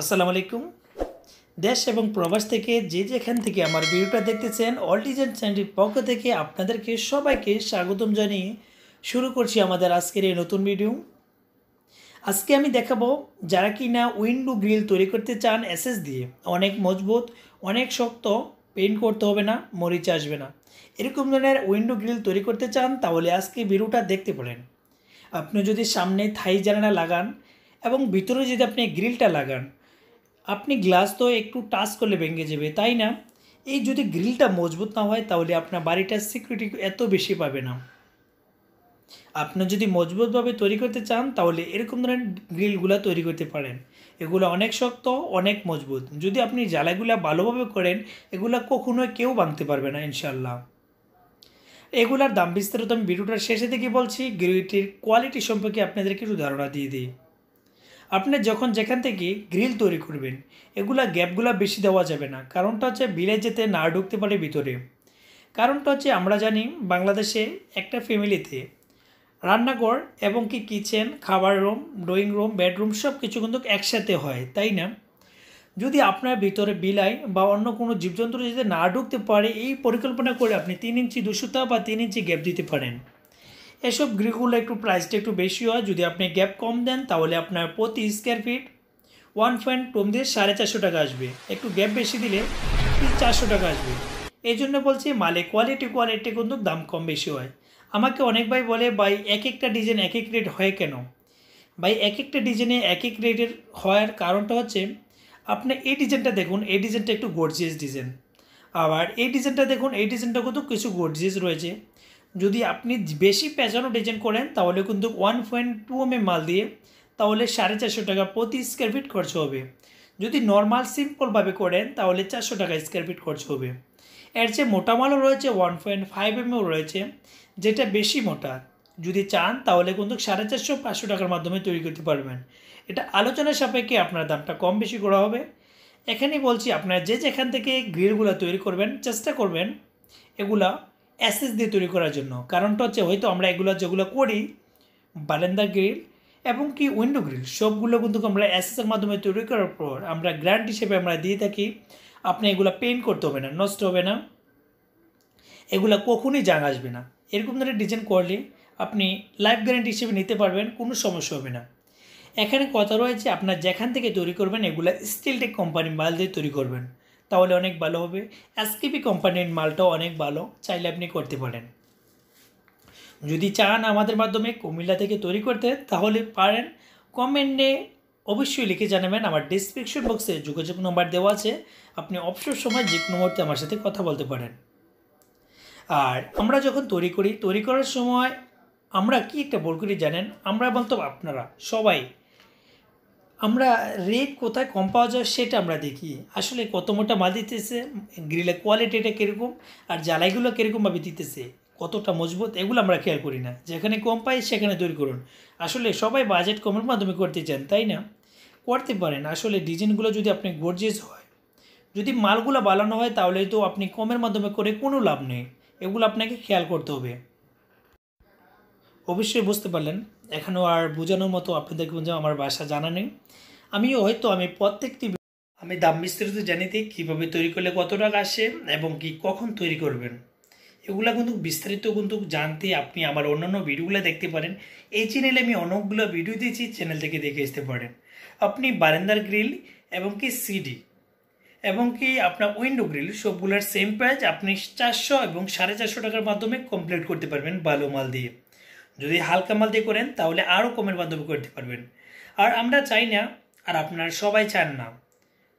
আসসালামু আলাইকুম দেশ এবং প্রবাস থেকে যে যেখান থেকে আমার ভিডিওটা দেখতেছেন অল ডিজেন চ্যানেলটির পক্ষ থেকে আপনাদেরকে সবাইকে স্বাগতম জানিয়ে শুরু করছি আমাদের আজকের এই নতুন ভিডিও আজকে আমি দেখাবো যারা কি না উইন্ডো গ্রিল তৈরি করতে চান এসএস দিয়ে অনেক মজবুত অনেক শক্ত পেন্ট করতে হবে না মরিচ আসবে না এরকম ধরনের উইন্ডো গ্রিল তৈরি করতে চান তাহলে আজকে ভিডিওটা দেখতে পারেন আপনি যদি সামনে থাই জানালা লাগান এবং ভিতরে যদি আপনি গ্রিলটা লাগান আপনি গ্লাস তো একটু টাচ করলে ভেঙে যাবে তাই না এই যদি গ্রিলটা মজবুত না হয় তাহলে আপনার বাড়িটার সিকিউরিটি এত বেশি পাবে না আপনি যদি মজবুতভাবে তৈরি করতে চান তাহলে এরকম ধরনের গ্রিলগুলা তৈরি করতে পারেন এগুলো অনেক শক্ত অনেক মজবুত যদি আপনি জ্বালাগুলা ভালোভাবে করেন এগুলা কখনোই কেউ ভাঙতে পারবে না ইনশাল্লাহ এগুলার দাম বিস্তারিত আমি ভিডিওটার শেষে থেকে বলছি গ্রিলটির কোয়ালিটি সম্পর্কে আপনাদেরকে একটু ধারণা দিয়ে দিই আপনি যখন যেখান থেকে গ্রিল তৈরি করবেন এগুলা গ্যাপগুলা বেশি দেওয়া যাবে না কারণটা হচ্ছে বিলে যেতে না ঢুকতে পারে ভিতরে কারণটা হচ্ছে আমরা জানি বাংলাদেশে একটা ফ্যামিলিতে রান্নাঘর এবং কি কিচেন খাবার রুম ড্রয়িং রুম বেডরুম সব কিছু কিন্তু একসাথে হয় তাই না যদি আপনার ভিতরে বিলাই বা অন্য কোনো জীবজন্তু যদি না ঢুকতে পারে এই পরিকল্পনা করে আপনি তিন ইঞ্চি দুশোতা বা তিন ইঞ্চি গ্যাপ দিতে পারেন এসব গ্রিগুলো একটু প্রাইসটা একটু বেশি হয় যদি আপনি গ্যাপ কম দেন তাহলে আপনার প্রতি স্কোয়ার ফিট ওয়ান পয়েন্ট টোম দিয়ে সাড়ে চারশো টাকা আসবে একটু গ্যাপ বেশি দিলে চারশো টাকা আসবে এই জন্য বলছি মালে কোয়ালিটি কোয়ালিটি কিন্তু দাম কম বেশি হয় আমাকে অনেক ভাই বলে ভাই এক একটা ডিজাইন এক এক রেট হয় কেন ভাই এক একটা ডিজাইনে এক এক রেটের হওয়ার কারণটা হচ্ছে আপনি এই ডিজাইনটা দেখুন এই ডিজাইনটা একটু গর্জিয়াস ডিজাইন আবার এই ডিজাইনটা দেখুন এই ডিজাইনটা কিন্তু কিছু গর্জিয়াস রয়েছে যদি আপনি বেশি পেঁচানো ডিজাইন করেন তাহলে কিন্তু ওয়ান পয়েন্ট টু এম মাল দিয়ে তাহলে সাড়ে চারশো টাকা প্রতি স্কোয়ার ফিট খরচ হবে যদি নর্মাল সিম্পলভাবে করেন তাহলে চারশো টাকা স্কোয়ার ফিট খরচ হবে এর চেয়ে মোটা মালও রয়েছে ওয়ান পয়েন্ট ফাইভ এমও রয়েছে যেটা বেশি মোটা যদি চান তাহলে কিন্তু সাড়ে চারশো পাঁচশো টাকার মাধ্যমে তৈরি করতে পারবেন এটা আলোচনার সাপেক্ষে আপনার দামটা কম বেশি করা হবে এখানেই বলছি আপনারা যে যেখান থেকে গ্রিলগুলো তৈরি করবেন চেষ্টা করবেন এগুলা অ্যাসেস দিয়ে তৈরি করার জন্য কারণটা হচ্ছে হয়তো আমরা এগুলো যেগুলো করি বারান্দা গ্রিল এবং কি উইন্ডো গ্রিল সবগুলো কিন্তু আমরা অ্যাসেসের মাধ্যমে তৈরি করার পর আমরা গ্র্যান্ট হিসেবে আমরা দিয়ে থাকি আপনি এগুলো পেন্ট করতে হবে না নষ্ট হবে না এগুলো কখনই জাং আসবে না এরকম ধরনের ডিজাইন করলে আপনি লাইফ গ্যারেন্টি হিসেবে নিতে পারবেন কোনো সমস্যা হবে না এখানে কথা রয়েছে আপনার যেখান থেকে তৈরি করবেন এগুলো স্টিলটেক কোম্পানি মাল দিয়ে তৈরি করবেন তাহলে অনেক ভালো হবে এসকেপি কোম্পানির মালটাও অনেক ভালো চাইলে আপনি করতে পারেন যদি চান আমাদের মাধ্যমে কুমিল্লা থেকে তৈরি করতে তাহলে পারেন কমেন্টে অবশ্যই লিখে জানাবেন আমার ডিসক্রিপশন বক্সে যোগাযোগ নম্বর দেওয়া আছে আপনি অবসর সময় যে কোনো মুহূর্তে আমার সাথে কথা বলতে পারেন আর আমরা যখন তৈরি করি তৈরি করার সময় আমরা কি একটা ভুল করি জানেন আমরা বলতাম আপনারা সবাই আমরা রেট কোথায় কম পাওয়া যায় সেটা আমরা দেখি আসলে কত মোটা মাল দিতেছে গ্রিলের কোয়ালিটিটা কীরকম আর জ্বালাইগুলো কীরকমভাবে দিতেছে কতটা মজবুত এগুলো আমরা খেয়াল করি না যেখানে কম পাই সেখানে তৈরি করুন আসলে সবাই বাজেট কমের মাধ্যমে করতে চান তাই না করতে পারেন আসলে ডিজাইনগুলো যদি আপনি গরজেস হয় যদি মালগুলো বানানো হয় তাহলে তো আপনি কমের মাধ্যমে করে কোনো লাভ নেই এগুলো আপনাকে খেয়াল করতে হবে অবশ্যই বুঝতে পারলেন এখনও আর বোঝানোর মতো আপনাদের কোনো আমার ভাষা জানা নেই আমিও হয়তো আমি প্রত্যেকটি আমি দাম বিস্তারিত জানিতে কীভাবে তৈরি করলে কত টাকা আসে এবং কি কখন তৈরি করবেন এগুলো কিন্তু বিস্তারিত কিন্তু জানতে আপনি আমার অন্যান্য ভিডিওগুলো দেখতে পারেন এই চ্যানেলে আমি অনেকগুলো ভিডিও দিয়েছি চ্যানেল থেকে দেখে আসতে পারেন আপনি বারান্দার গ্রিল এবং কি সিডি এবং কি আপনার উইন্ডো গ্রিল সবগুলোর সেম প্রাইস আপনি চারশো এবং সাড়ে চারশো টাকার মাধ্যমে কমপ্লিট করতে পারবেন ভালো মাল দিয়ে যদি হালকা মাল দিয়ে করেন তাহলে আরও কমের মাধ্যমে করতে পারবেন আর আমরা চাই না আর আপনারা সবাই চান না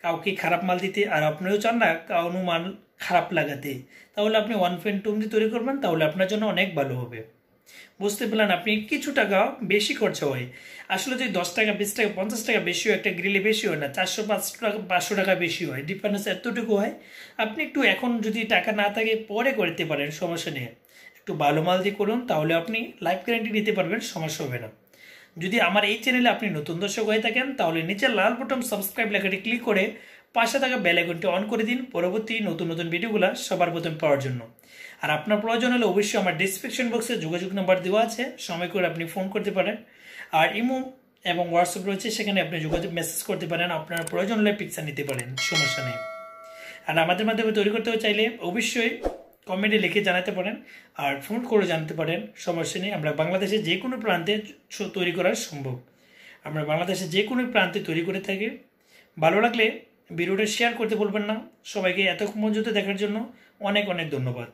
কাউকে খারাপ মাল দিতে আর আপনিও চান না কাউনু মাল খারাপ লাগাতে তাহলে আপনি ওয়ান ফ্রেন্ড টু দিয়ে তৈরি করবেন তাহলে আপনার জন্য অনেক ভালো হবে বুঝতে পারলেন আপনি কিছু টাকা বেশি খরচা হয় আসলে যদি দশ টাকা বিশ টাকা পঞ্চাশ টাকা বেশি হয় একটা গ্রিলে বেশি হয় না চারশো পাঁচশো টাকা পাঁচশো টাকা বেশি হয় ডিফারেন্স এতটুকু হয় আপনি একটু এখন যদি টাকা না থাকে পরে করতে পারেন সমস্যা নেই একটু মাল দিয়ে করুন তাহলে আপনি লাইফ গ্যারান্টি নিতে পারবেন সমস্যা হবে না যদি আমার এই চ্যানেলে আপনি নতুন দর্শক হয়ে থাকেন তাহলে নিচের লাল বটম সাবস্ক্রাইব লেখাটি ক্লিক করে পাশে থাকা বেল আইকনটি অন করে দিন পরবর্তী নতুন নতুন ভিডিওগুলো সবার প্রথম পাওয়ার জন্য আর আপনার প্রয়োজন হলে অবশ্যই আমার ডিসক্রিপশন বক্সে যোগাযোগ নাম্বার দেওয়া আছে সময় করে আপনি ফোন করতে পারেন আর ইমো এবং হোয়াটসঅ্যাপ রয়েছে সেখানে আপনি যোগাযোগ মেসেজ করতে পারেন আপনার প্রয়োজন হলে পিকচার নিতে পারেন সমস্যা নেই আর আমাদের মাধ্যমে তৈরি করতে চাইলে অবশ্যই কমেন্টে লিখে জানাতে পারেন আর ফোন করে জানতে পারেন সমস্যা নেই আমরা বাংলাদেশে যে কোনো প্রান্তে তৈরি করা সম্ভব আমরা বাংলাদেশে যে কোনো প্রান্তে তৈরি করে থাকি ভালো লাগলে ভিডিওটা শেয়ার করতে বলবেন না সবাইকে এত মঞ্জুতে দেখার জন্য অনেক অনেক ধন্যবাদ